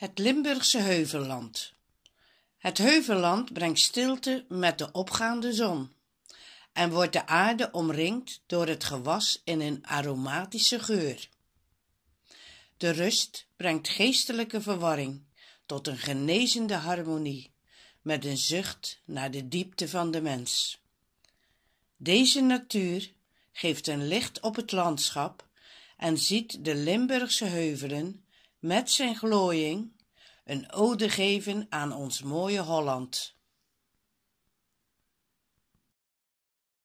Het Limburgse heuvelland. Het heuvelland brengt stilte met de opgaande zon en wordt de aarde omringd door het gewas in een aromatische geur. De rust brengt geestelijke verwarring tot een genezende harmonie met een zucht naar de diepte van de mens. Deze natuur geeft een licht op het landschap en ziet de Limburgse heuvelen met zijn glooiing een ode geven aan ons mooie Holland.